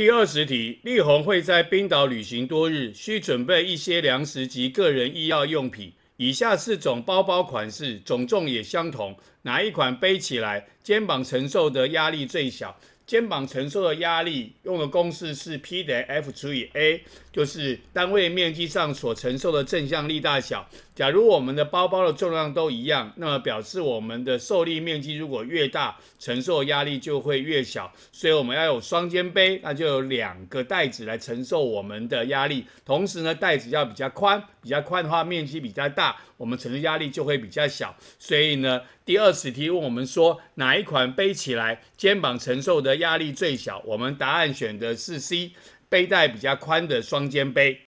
第二十题，立宏会在冰岛旅行多日，需准备一些粮食及个人医药用品。以下四种包包款式总重也相同。哪一款背起来肩膀承受的压力最小？肩膀承受的压力用的公式是 P 等于 F 除以 A，就是单位面积上所承受的正向力大小。假如我们的包包的重量都一样，那么表示我们的受力面积如果越大，承受压力就会越小。所以我们要有双肩背，那就有两个袋子来承受我们的压力。同时呢，袋子要比较宽，比较宽的话面积比较大，我们承受压力就会比较小。所以呢，第二。此题问我们说哪一款背起来肩膀承受的压力最小？我们答案选的是 C，背带比较宽的双肩背。